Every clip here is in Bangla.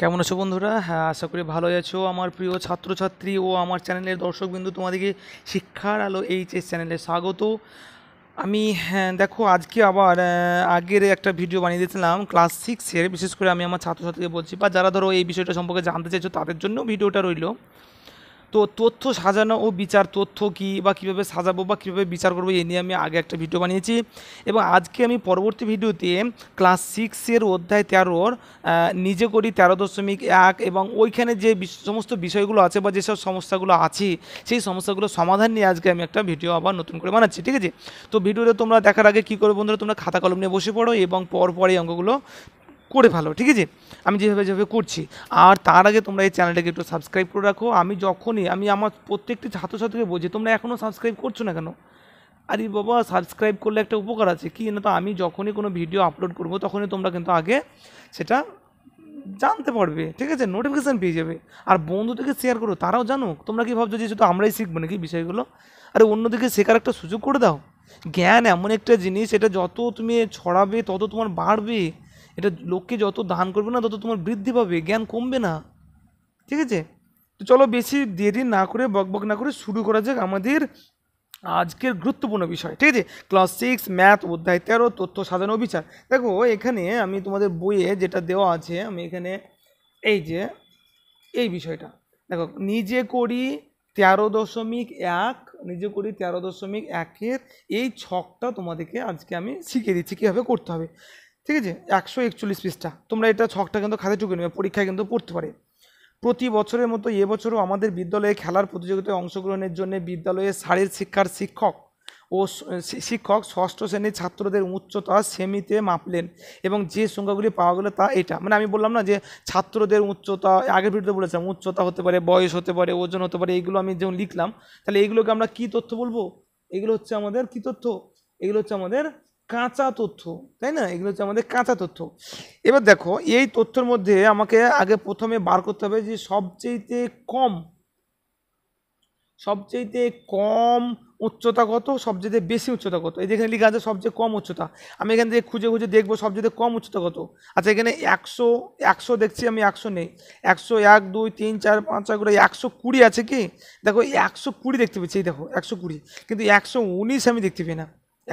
কেমন আছো বন্ধুরা হ্যাঁ আশা করি ভালো আছো আমার প্রিয় ছাত্রছাত্রী ও আমার চ্যানেলের দর্শকবিন্দু তোমাদেরকে শিক্ষার আলো এইচএস চ্যানেলে স্বাগত আমি হ্যাঁ দেখো আজকে আবার আগের একটা ভিডিও বানিয়ে দিয়েছিলাম ক্লাস সিক্সের বিশেষ করে আমি আমার ছাত্রছাত্রীকে বলছি বা যারা ধরো এই বিষয়টা সম্পর্কে জানতে চাইছো তাদের জন্য ভিডিওটা রইল তো তথ্য সাজানো ও বিচার তথ্য কী বা কীভাবে সাজাবো বা কীভাবে বিচার করবো এই নিয়ে আমি আগে একটা ভিডিও বানিয়েছি এবং আজকে আমি পরবর্তী ভিডিওতে ক্লাস সিক্সের অধ্যায় তেরোর নিজে করি তেরো দশমিক এক এবং ওইখানে যে সমস্ত বিষয়গুলো আছে বা যেসব সমস্যাগুলো আছে সেই সমস্যাগুলো সমাধান নিয়ে আজকে আমি একটা ভিডিও আবার নতুন করে বানাচ্ছি ঠিক আছে তো ভিডিওটা তোমরা দেখার আগে কী করবে বন্ধুরা তোমরা খাতা কলম নিয়ে বসে পড়ো এবং পরপর এই অঙ্কগুলো করে ভালো ঠিক আছে আমি যেভাবে যেভাবে করছি আর তার আগে তোমরা এই চ্যানেলটাকে একটু সাবস্ক্রাইব করে রাখো আমি যখনই আমি আমার প্রত্যেকটি ছাত্রছাত্রীকে বলছি তোমরা এখনও সাবস্ক্রাইব করছো না কেন আরে বাবা সাবস্ক্রাইব করলে একটা উপকার আছে কি না তো আমি যখনই কোনো ভিডিও আপলোড করব তখনই তোমরা কিন্তু আগে সেটা জানতে পারবে ঠিক আছে নোটিফিকেশান পেয়ে যাবে আর বন্ধুদেরকে শেয়ার করো তারাও জানুক তোমরা কি ভাবছো যে শুধু আমরাই শিখবো নাকি বিষয়গুলো আরে অন্যদিকে শেখার একটা সুযোগ করে দাও জ্ঞান এমন একটা জিনিস এটা যত তুমি ছড়াবে তত তোমার বাড়বে এটা লোককে যত দান করবে না তত তোমার বৃদ্ধি পাবে জ্ঞান কমবে না ঠিক আছে তো চলো বেশি দেরি না করে বকবক না করে শুরু করা যাক আমাদের আজকের গুরুত্বপূর্ণ বিষয় ঠিক আছে ক্লাস সিক্স ম্যাথ অধ্যায় তেরো তথ্য সাজানো বিচার দেখো এখানে আমি তোমাদের বইয়ে যেটা দেওয়া আছে আমি এখানে এই যে এই বিষয়টা দেখো নিজে করি তেরো দশমিক এক নিজে করি তেরো দশমিক একের এই ছকটা তোমাদেরকে আজকে আমি শিখিয়ে দিচ্ছি কীভাবে করতে হবে ঠিক আছে একশো একচল্লিশ পৃষ্ঠা তোমরা এটা ছকটা কিন্তু খাতে টুকে নেবে পরীক্ষায় কিন্তু পড়তে পারে প্রতি বছরের মতো এবছরও আমাদের বিদ্যালয়ে খেলার প্রতিযোগিতায় অংশগ্রহণের জন্য বিদ্যালয়ে শাড়ির শিক্ষার শিক্ষক ও শিক্ষক ষষ্ঠ শ্রেণীর ছাত্রদের উচ্চতা সেমিতে মাপলেন এবং যে সংখ্যাগুলি পাওয়া গেলো তা এটা মানে আমি বললাম না যে ছাত্রদের উচ্চতা আগের ভিডিওতে বলেছিলাম উচ্চতা হতে পারে বয়স হতে পারে ওজন হতে পারে এইগুলো আমি যেমন লিখলাম তাহলে এইগুলোকে আমরা কি তথ্য বলবো এগুলো হচ্ছে আমাদের কি তথ্য এগুলো হচ্ছে আমাদের কাঁচা তথ্য তাই না এগুলো হচ্ছে আমাদের কাঁচা তথ্য এবার দেখো এই তথ্যের মধ্যে আমাকে আগে প্রথমে বার করতে হবে যে সবচেয়েতে কম সবচেয়েতে কম উচ্চতা কত সবচেয়ে বেশি উচ্চতা কত এই যেখানে লিখা আছে সবচেয়ে কম উচ্চতা আমি এখান থেকে খুঁজে খুঁজে দেখবো সবচেয়ে কম উচ্চতা কত আচ্ছা এখানে একশো একশো দেখছি আমি একশো নেই একশো এক দুই তিন চার পাঁচ ছয় করে একশো কুড়ি আছে কি দেখো একশো কুড়ি দেখতে পেয়েছি এই দেখো একশো কুড়ি কিন্তু একশো উনিশ আমি দেখতে পাই না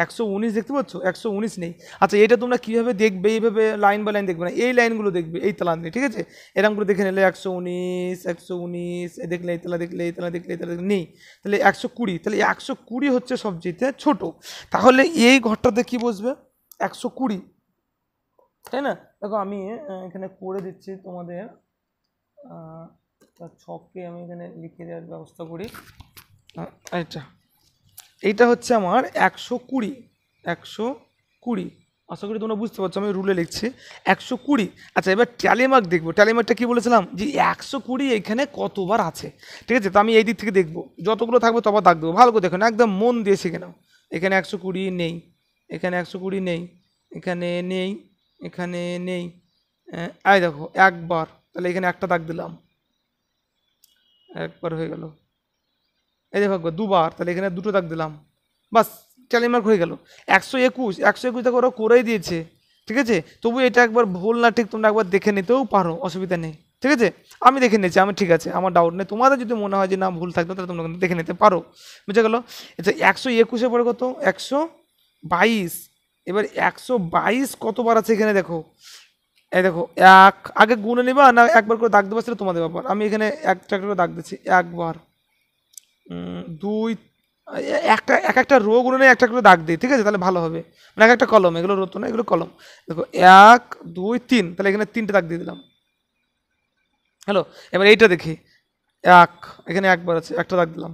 একশো উনিশ দেখতে পাচ্ছ একশো উনিশ নেই আচ্ছা এটা তোমরা কীভাবে দেখবে এইভাবে লাইন বা লাইন দেখবে না এই লাইনগুলো দেখবে এই তালা নেই ঠিক আছে এরকম করে দেখে নিলে একশো উনিশ একশো উনিশ এ দেখলে এই তালা দেখলে এই তালা দেখলে এই তালা নেই তাহলে একশো কুড়ি তাহলে একশো কুড়ি হচ্ছে সবচেয়ে ছোট তাহলে এই ঘরটাতে কী বসবে একশো কুড়ি তাই না দেখো আমি এখানে করে দিচ্ছি তোমাদের ছককে আমি এখানে লিখে দেওয়ার ব্যবস্থা করি আচ্ছা এইটা হচ্ছে আমার একশো কুড়ি একশো কুড়ি আশা করি তোমরা বুঝতে পারছো আমি রুলে লিখছি একশো কুড়ি আচ্ছা এবার ট্যালিমার্ক দেখবো ট্যালিমার্কটা কী বলেছিলাম যে একশো কুড়ি এখানে কতবার আছে ঠিক আছে তো আমি এই দিক থেকে দেখবো যতগুলো থাকবে তবার দাগ দেবো ভালো করে দেখো না একদম মন দিয়ে শিখে নাও এখানে একশো কুড়ি নেই এখানে একশো কুড়ি নেই এখানে নেই এখানে নেই আয় হ্যাঁ, দেখো একবার তাহলে এখানে একটা দাগ দিলাম একবার হয়ে গেল এই দেখো দুবার তাহলে এখানে দুটো দাগ দিলাম বাস ট্যালি মার্ক হয়ে গেল একশো একুশ একশো একুশ দেখো ওরা করেই দিয়েছে ঠিক আছে তবু এটা একবার ভুল না ঠিক তোমরা একবার দেখে নিতেও পারো অসুবিধা নেই ঠিক আছে আমি দেখে নিয়েছি আমি ঠিক আছে আমার ডাউট নেই তোমাদের যদি মনে হয় যে না ভুল থাকতো তাহলে তোমরা কিন্তু দেখে নিতে পারো বুঝে গেলো আচ্ছা একশো একুশে পরে কত একশো বাইশ এবার একশো বাইশ কতবার আছে এখানে দেখো এই দেখো এক আগে গুনে নেবা না একবার করে দাগ দেবা সেটা তোমাদের ব্যাপার আমি এখানে একটা করে দাগ দিচ্ছি একবার দুই একটা এক একটা রো গুণনে একটা করে দাগ দিই ঠিক আছে তাহলে ভালো হবে মানে এক একটা কলম এগুলো রো তো না এগুলো কলম দেখো এক দুই তিন তাহলে এখানে তিনটে দাগ দিয়ে দিলাম হ্যালো এবার এইটা দেখি এক এখানে একবার আছে একটা দাগ দিলাম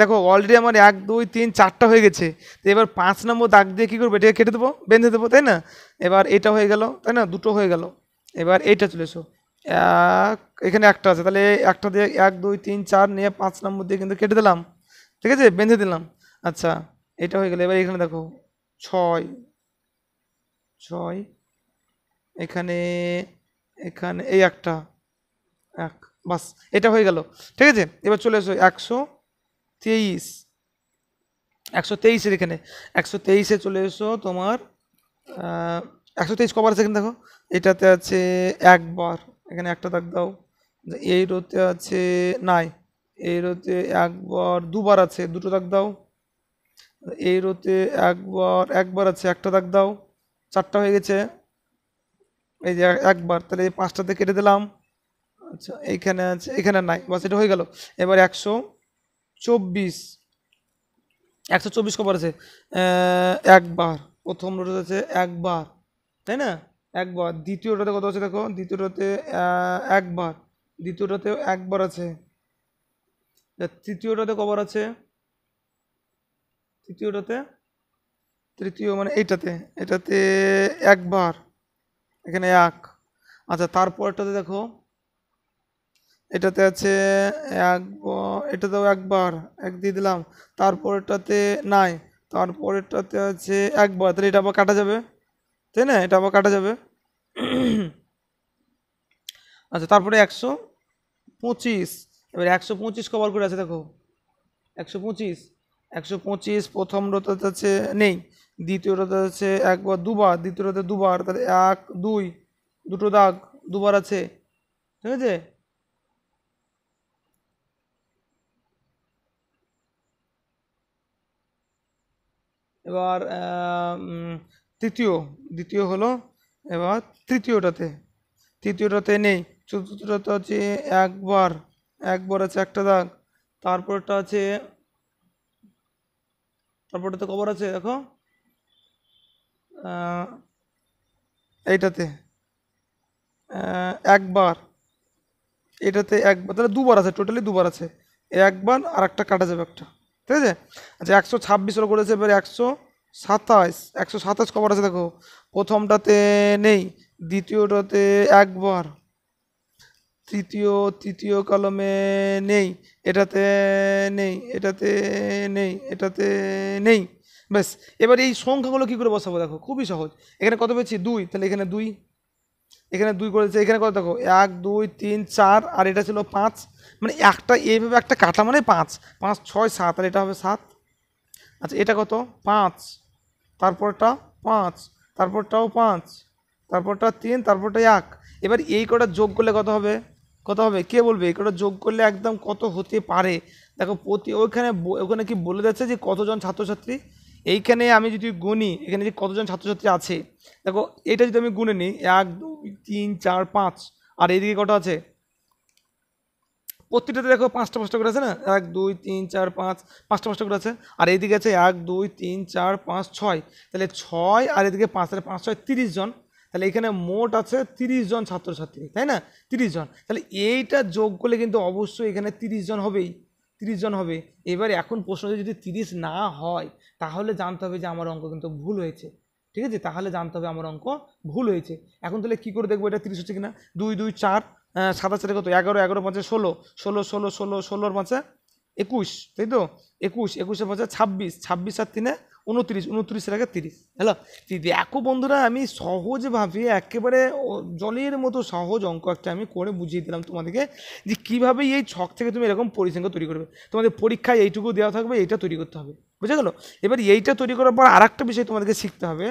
দেখো অলরেডি আমার এক দুই তিন চারটা হয়ে গেছে তো এবার পাঁচ নম্বর দাগ দিয়ে কী করবো এটাকে কেটে দেবো বেঁধে দেবো তাই না এবার এটা হয়ে গেল তাই না দুটো হয়ে গেল এবার এইটা চলে এসো এক এখানে একটা আছে তাহলে একটা দিয়ে এক দুই তিন চার নিয়ে পাঁচ নম্বর দিয়ে কিন্তু কেটে দিলাম ঠিক আছে বেঁধে দিলাম আচ্ছা এটা হয়ে গেলে এবার এখানে দেখো ছয় ছয় এখানে এখানে এই একটা এক বাস এটা হয়ে গেল ঠিক আছে এবার চলে এসো একশো তেইশ একশো তেইশের এখানে একশো তেইশে চলে এসো তোমার একশো তেইশ কবার আছে এখানে দেখো এটাতে আছে একবার এখানে একটা দাগ দাও এই রোতে আছে নাই এই রোতে একবার দুবার আছে দুটো দাগ দাও এই রোতে একবার একবার আছে একটা দাগ দাও চারটা হয়ে গেছে এই যে একবার তাহলে এই পাঁচটাতে কেটে দিলাম আচ্ছা এইখানে আছে এখানে নাই বাস এটা হয়ে গেল এবার একশো চব্বিশ একশো চব্বিশ কবার আছে একবার প্রথম রোড আছে একবার তাই না একবার দ্বিতীয়টাতে কত আছে দেখো দ্বিতীয়টাতে একবার দ্বিতীয়টাতেও একবার আছে তৃতীয়টাতে কবার আছে তৃতীয়টাতে তৃতীয় মানে এইটাতে এটাতে একবার এখানে এক আচ্ছা তারপরটাতে দেখো এটাতে আছে এক এটাতেও একবার এক দিয়ে দিলাম তারপরেরটাতে নাই তারপরেরটাতে আছে একবার তাহলে এটা আবার কাটা যাবে তাই না এটা আবার কাটা যাবে আচ্ছা তারপরে একশো পঁচিশ এবার একশো পঁচিশ কভার করে আছে দেখো একশো পঁচিশ একশো পঁচিশ প্রথম রোতাতে আছে নেই দ্বিতীয় রোতে আছে একবার দুবার দ্বিতীয় রোতে দুবার তাহলে এক দুই দুটো দাগ দুবার আছে ঠিক আছে এবার তৃতীয় দ্বিতীয় হলো এবার তৃতীয়টাতে তৃতীয়টাতে নেই চতুর্থটা আছে একবার একবার আছে একটা দাগ তারপরটা আছে তারপরটাতে কবার আছে দেখো এইটাতে একবার এটাতে একবার তাহলে দুবার আছে টোটালি দুবার আছে একবার আর একটা কাটা যাবে একটা ঠিক আছে আচ্ছা একশো ছাব্বিশ করেছে এবার একশো সাতাশ একশো সাতাশ কবার আছে দেখো প্রথমটাতে নেই দ্বিতীয়টাতে একবার তৃতীয় তৃতীয় কলমে নেই এটাতে নেই এটাতে নেই এটাতে নেই ব্যাস এবার এই সংখ্যাগুলো কী করে বসাবো দেখো খুবই সহজ এখানে কত পেয়েছি দুই তাহলে এখানে দুই এখানে দুই করেছে এখানে কত দেখো এক দুই তিন চার আর এটা ছিল পাঁচ মানে একটা এইভাবে একটা কাটা মানে পাঁচ পাঁচ ছয় সাত আর এটা হবে সাত আচ্ছা এটা কত পাঁচ তারপরটা পাঁচ তারপরটাও পাঁচ তারপরটা তিন তারপরটা এক এবার এই কটা যোগ করলে কত হবে কত হবে কে বলবে এই কটা যোগ করলে একদম কত হতে পারে দেখো প্রতি ওইখানে ওখানে কি বলে যাচ্ছে যে কতজন ছাত্রছাত্রী এইখানে আমি যদি গুনি এখানে যে কতজন ছাত্রছাত্রী আছে দেখো এটা যদি আমি গুনে নিই এক দুই তিন চার পাঁচ আর এইদিকে কটা আছে প্রতিটাতে দেখো পাঁচটা পাঁচটা করে আছে না এক দুই তিন চার পাঁচ পাঁচটা পাঁচটা করে আছে আর এইদিকে আছে এক দুই তিন চার পাঁচ ছয় তাহলে ছয় আর এদিকে পাঁচ আর পাঁচ ছয় তিরিশ জন তাহলে এখানে মোট আছে তিরিশ জন ছাত্রছাত্রী তাই না তিরিশ জন তাহলে এইটা যোগ করলে কিন্তু অবশ্যই এখানে তিরিশ জন হবেই তিরিশ জন হবে এবার এখন প্রশ্ন যদি তিরিশ না হয় তাহলে জানতে হবে যে আমার অঙ্ক কিন্তু ভুল হয়েছে ঠিক আছে তাহলে জানতে হবে আমার অঙ্ক ভুল হয়েছে এখন তাহলে কী করে দেখবো এটা তিরিশ হচ্ছে কিনা দুই দুই চার চারে কত এগারো এগারো পাঁচে ষোলো ষোলো ষোলো ষোলো ষোলোর পাঁচে একুশ তাই তো একুশ একুশের পাঁচে ছাব্বিশ ছাব্বিশ আর তিনে উনত্রিশ উনত্রিশের আগে তিরিশ হ্যালো দেখো বন্ধুরা আমি সহজভাবে একেবারে জলের মতো সহজ অঙ্ক একটা আমি করে বুঝিয়ে দিলাম তোমাদেরকে যে কীভাবে এই ছক থেকে তুমি এরকম পরিসংখ্যা তৈরি করবে তোমাদের পরীক্ষায় এইটুকু দেওয়া থাকবে এইটা তৈরি করতে হবে বুঝে গেলো এবার এইটা তৈরি করার পর আর একটা বিষয় তোমাদেরকে শিখতে হবে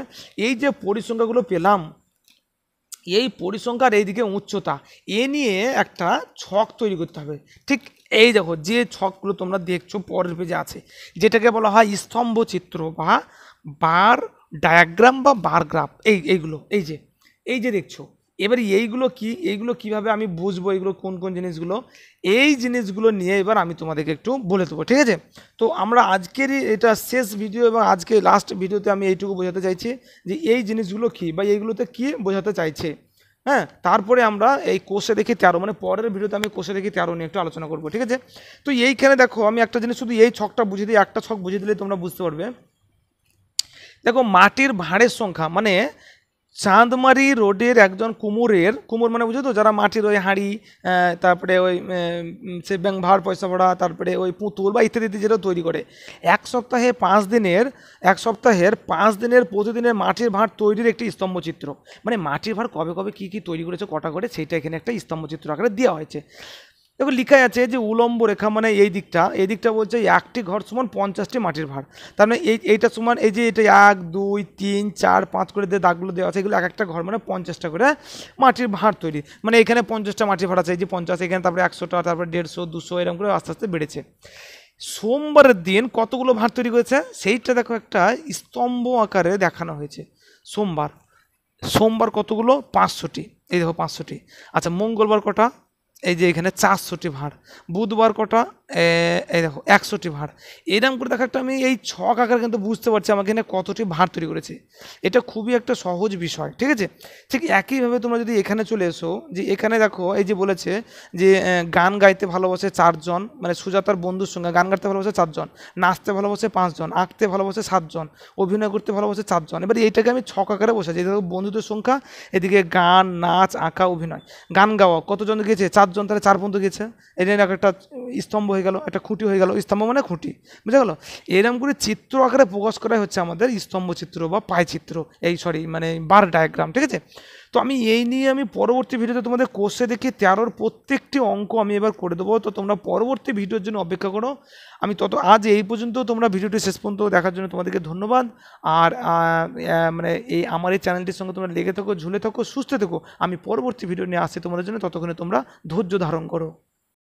এই যে পরিসংখ্যাগুলো পেলাম এই পরিসংখ্যার এইদিকে উচ্চতা এ নিয়ে একটা ছক তৈরি করতে হবে ঠিক এই দেখো যে ছকগুলো তোমরা দেখছো পরের পেজে আছে যেটাকে বলা হয় স্তম্ভ চিত্র বা বার ডায়াগ্রাম বা বারগ্রাফ এই এইগুলো এই যে এই যে দেখছো এবার এইগুলো কি এইগুলো কিভাবে আমি বুঝবো এইগুলো কোন কোন জিনিসগুলো এই জিনিসগুলো নিয়ে এবার আমি তোমাদেরকে একটু বলে দেবো ঠিক আছে তো আমরা আজকেরই এটা শেষ ভিডিও এবং আজকে লাস্ট ভিডিওতে আমি এইটুকু বোঝাতে চাইছি যে এই জিনিসগুলো কি বা এইগুলোতে কি বোঝাতে চাইছে হ্যাঁ তারপরে আমরা এই কোষে দেখি তেরো মানে পরের ভিডিওতে আমি কোষে দেখি তেরো নিয়ে একটু আলোচনা করবো ঠিক আছে তো এইখানে দেখো আমি একটা জিনিস শুধু এই ছকটা বুঝিয়ে দিই একটা ছক বুঝিয়ে দিলে তোমরা বুঝতে পারবে দেখো মাটির ভাঁড়ের সংখ্যা মানে চাঁদমারি রোডের একজন কুমোরের কুমোর মানে বুঝো তো যারা মাটির ওই হাঁড়ি তারপরে ওই সে ব্যাং ভার পয়সা ভরা তারপরে ওই পুতুল বা ইত্যাদি ইত্যাদি যেটা তৈরি করে এক সপ্তাহে পাঁচ দিনের এক সপ্তাহের পাঁচ দিনের প্রতিদিনের মাটির ভাঁড় তৈরির একটি স্তম্ভ চিত্র মানে মাটির ভাঁড় কবে কবে কী কী তৈরি করেছে কটা করে সেইটা এখানে একটা স্তম্ভ চিত্র আকারে দেওয়া হয়েছে দেখো লিখাই আছে যে উলম্ব রেখা মানে এই দিকটা এই দিকটা বলছে একটি ঘর সমান পঞ্চাশটি মাটির ভাড় তার মানে এই এইটা সমান এই যে এটা এক দুই তিন চার পাঁচ করে দিয়ে দাগগুলো দেওয়া আছে এগুলো এক একটা ঘর মানে পঞ্চাশটা করে মাটির ভাড় তৈরি মানে এখানে পঞ্চাশটা মাটির ভাড় আছে এই যে পঞ্চাশ এখানে তারপরে একশোটা তারপরে দেড়শো দুশো এরকম করে আস্তে আস্তে বেড়েছে সোমবারের দিন কতগুলো ভাঁড় তৈরি করেছে সেইটা দেখো একটা স্তম্ভ আকারে দেখানো হয়েছে সোমবার সোমবার কতগুলো পাঁচশোটি এই দেখো পাঁচশোটি আচ্ছা মঙ্গলবার কটা এই যে এখানে চারশোটি ভাঁড় বুধবার কটা এই দেখো একশোটি ভাঁড় এরকম করে দেখো একটা আমি এই ছক আকার কিন্তু বুঝতে পারছি আমাকে এখানে কতটি ভাঁড় তৈরি করেছে এটা খুবই একটা সহজ বিষয় ঠিক আছে ঠিক একইভাবে তোমরা যদি এখানে চলে এসো যে এখানে দেখো এই যে বলেছে যে গান গাইতে ভালোবাসে চারজন মানে সুজাতার বন্ধুর সঙ্গে গান গাইতে ভালোবাসে চারজন নাচতে ভালোবাসে পাঁচজন আঁকতে ভালোবাসে সাতজন অভিনয় করতে ভালোবাসে চারজন এবার এইটাকে আমি ছক আকারে বসেছি দেখো বন্ধুদের সংখ্যা এদিকে গান নাচ আঁকা অভিনয় গান গাওয়া কতজন গেছে চার সাতজন তাহলে চার পর্যন্ত গেছে এটা একটা স্তম্ভ হয়ে গেল একটা খুঁটি হয়ে গেল স্তম্ভ মানে খুঁটি বুঝে গেল এরকম করে চিত্র আকারে প্রকাশ করাই হচ্ছে আমাদের স্তম্ভ চিত্র বা পায় চিত্র এই সরি মানে বার ডায়াগ্রাম ঠিক আছে তো আমি এই নিয়ে আমি পরবর্তী ভিডিওতে তোমাদের কোর্সে দেখি তেরোর প্রত্যেকটি অঙ্ক আমি এবার করে দেবো তো তোমরা পরবর্তী ভিডিওর জন্য অপেক্ষা করো আমি তত আজ এই পর্যন্ত তোমরা ভিডিওটি শেষ পর্যন্ত দেখার জন্য তোমাদেরকে ধন্যবাদ আর মানে এই আমার এই চ্যানেলটির সঙ্গে তোমরা লেগে থাকো ঝুলে থাকো সুস্থ থেকো আমি পরবর্তী ভিডিও নিয়ে আসছি তোমাদের জন্য ততক্ষণে তোমরা ধৈর্য ধারণ করো